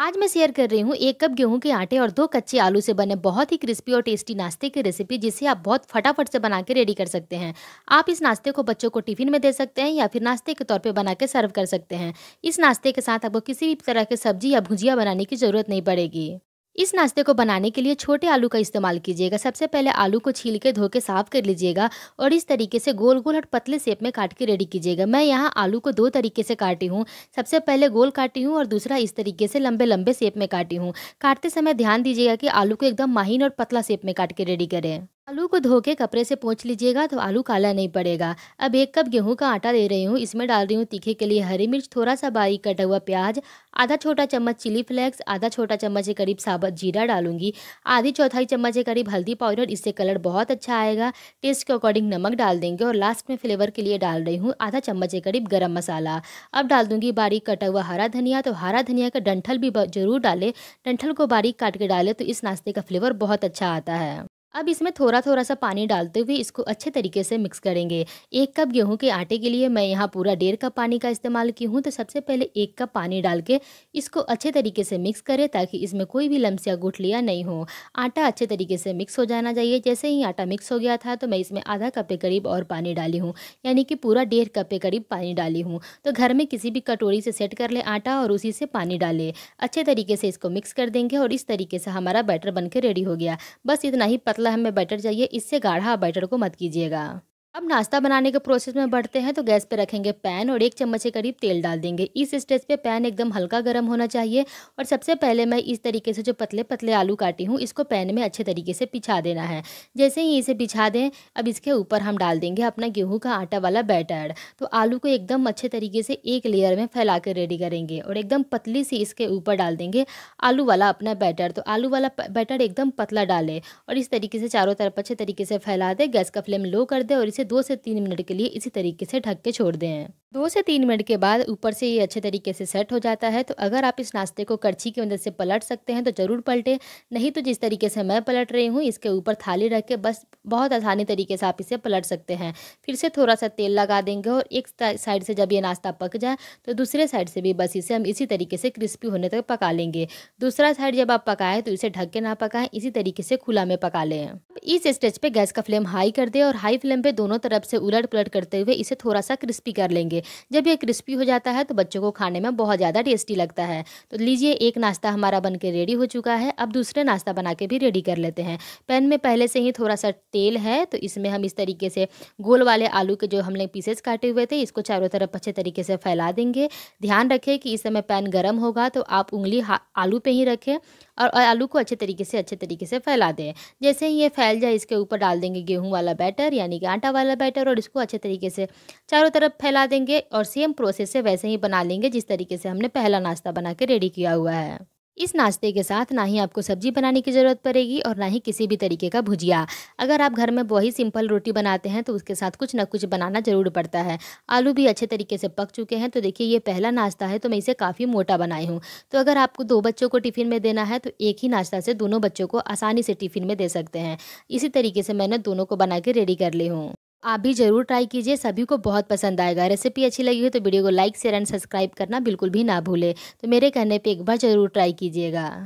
आज मैं शेयर कर रही हूँ एक कप गेहूं के आटे और दो कच्चे आलू से बने बहुत ही क्रिस्पी और टेस्टी नाश्ते की रेसिपी जिसे आप बहुत फटाफट से बना के रेडी कर सकते हैं आप इस नाश्ते को बच्चों को टिफिन में दे सकते हैं या फिर नाश्ते के तौर पे बना के सर्व कर सकते हैं इस नाश्ते के साथ आपको किसी भी तरह की सब्जी या भुजिया बनाने की ज़रूरत नहीं पड़ेगी इस नाश्ते को बनाने के लिए छोटे आलू का इस्तेमाल कीजिएगा सबसे पहले आलू को छील के धो के साफ कर लीजिएगा और इस तरीके से गोल गोल और पतले शेप में काट के रेडी कीजिएगा मैं यहाँ आलू को दो तरीके से काटी हूँ सबसे पहले गोल काटी हूँ और दूसरा इस तरीके से लंबे लंबे शेप में काटी हूँ काटते समय ध्यान दीजिएगा कि आलू को एकदम महीन और पतला शेप में काट के रेडी करें आलू को धो के कपड़े से पोंछ लीजिएगा तो आलू काला नहीं पड़ेगा अब एक कप गेहूं का आटा ले रही हूँ इसमें डाल रही हूँ तीखे के लिए हरी मिर्च थोड़ा सा बारीक कटा हुआ प्याज आधा छोटा चम्मच चिली फ्लेक्स आधा छोटा चम्मच के करीब साबत जीरा डालूंगी आधी चौथाई चम्मच के करीब हल्दी पाउडर इससे कलर बहुत अच्छा आएगा टेस्ट के अकॉर्डिंग नमक डाल देंगे और लास्ट में फ्लेवर के लिए डाल रही हूँ आधा चम्मच के करीब गर्म मसाला अब डाल दूंगी बारीक कटा हुआ हरा धनिया तो हरा धनिया का डंठल भी जरूर डालें डंठल को बारीक काट के डालें तो इस नाश्ते का फ्लेवर बहुत अच्छा आता है अब इसमें थोड़ा थोड़ा सा पानी डालते हुए इसको अच्छे तरीके से मिक्स करेंगे एक कप गेहूं के आटे के लिए मैं यहाँ पूरा डेढ़ कप पानी का इस्तेमाल की हूँ तो सबसे पहले एक कप पानी डाल के इसको अच्छे तरीके से मिक्स करें ताकि इसमें कोई भी लम्स या गुठलियाँ नहीं हो आटा अच्छे तरीके से मिक्स हो जाना चाहिए जैसे ही आटा मिक्स हो गया था तो मैं इसमें आधा कप के करीब और पानी डाली हूँ यानी कि पूरा डेढ़ कप के करीब पानी डाली हूँ तो घर में किसी भी कटोरी से सेट कर ले आटा और उसी से पानी डाले अच्छे तरीके से इसको मिक्स कर देंगे और इस तरीके से हमारा बैटर बनकर रेडी हो गया बस इतना ही पतला हमें बैटर चाहिए इससे गाढ़ा बैटर को मत कीजिएगा अब नाश्ता बनाने के प्रोसेस में बढ़ते हैं तो गैस पर रखेंगे पैन और एक चम्मच के करीब तेल डाल देंगे इस स्टेज पे पैन एकदम हल्का गर्म होना चाहिए और सबसे पहले मैं इस तरीके से जो पतले पतले आलू काटी हूँ इसको पैन में अच्छे तरीके से पिछा देना है जैसे ही इसे पिछा दें अब इसके ऊपर हम डाल देंगे अपना गेहूँ का आटा वाला बैटर तो आलू को एकदम अच्छे तरीके से एक लेयर में फैला कर रेडी करेंगे और एकदम पतली सी इसके ऊपर डाल देंगे आलू वाला अपना बैटर तो आलू वाला बैटर एकदम पतला डालें और इस तरीके से चारों तरफ अच्छे तरीके से फैला दें गैस का फ्लेम लो कर दें और इसे दो से तीन मिनट के लिए इसी तरीके से ढक के छोड़ दें दो से तीन मिनट के बाद ऊपर से ये अच्छे तरीके से सेट हो जाता है तो अगर आप इस नाश्ते को करछी की मदद से पलट सकते हैं तो ज़रूर पलटें नहीं तो जिस तरीके से मैं पलट रही हूँ इसके ऊपर थाली रख के बस बहुत आसानी तरीके से आप इसे पलट सकते हैं फिर से थोड़ा सा तेल लगा देंगे और एक साइड से जब ये नाश्ता पक जाए तो दूसरे साइड से भी बस इसे हम इसी तरीके से क्रिस्पी होने तक पका लेंगे दूसरा साइड जब आप पकाएं तो इसे ढक के ना पकाएं इसी तरीके से खुला में पका लें इस स्टेज पर गैस का फ्लेम हाई कर दें और हाई फ्लेम पर दोनों तरफ से उलट पलट करते हुए इसे थोड़ा सा क्रिस्पी कर लेंगे लीजिए जब ये क्रिस्पी हो जाता है तो बच्चों को खाने में बहुत ज़्यादा टेस्टी लगता है तो लीजिए एक नाश्ता हमारा बन रेडी हो चुका है अब दूसरे नाश्ता बना के भी रेडी कर लेते हैं पैन में पहले से ही थोड़ा सा तेल है तो इसमें हम इस तरीके से गोल वाले आलू के जो हमने पीसेस काटे हुए थे इसको चारों तरफ अच्छे तरीके से फैला देंगे ध्यान रखें कि इस समय पैन गर्म होगा तो आप उंगली आलू पे ही रखें और आलू को अच्छे तरीके से अच्छे तरीके से फैला दें जैसे ही ये फैल जाए इसके ऊपर डाल देंगे गेहूँ वाला बैटर यानी कि आटा वाला बैटर और इसको अच्छे तरीके से चारों तरफ फैला देंगे लेंगे और सेम प्रोसेस से वैसे ही बना लेंगे जिस तरीके से हमने पहला नाश्ता बना के रेडी किया हुआ है इस नाश्ते के साथ ना ही आपको सब्जी बनाने की ज़रूरत पड़ेगी और ना ही किसी भी तरीके का भुजिया अगर आप घर में वही सिंपल रोटी बनाते हैं तो उसके साथ कुछ ना कुछ बनाना ज़रूर पड़ता है आलू भी अच्छे तरीके से पक चुके हैं तो देखिए ये पहला नाश्ता है तो मैं इसे काफ़ी मोटा बनाई हूँ तो अगर आपको दो बच्चों को टिफ़िन में देना है तो एक ही नाश्ता से दोनों बच्चों को आसानी से टिफ़िन में दे सकते हैं इसी तरीके से मैंने दोनों को बना के रेडी कर ली हूँ आप भी ज़रूर ट्राई कीजिए सभी को बहुत पसंद आएगा रेसिपी अच्छी लगी हो तो वीडियो को लाइक शेयर एंड सब्सक्राइब करना बिल्कुल भी ना भूलें तो मेरे कहने पे एक बार ज़रूर ट्राई कीजिएगा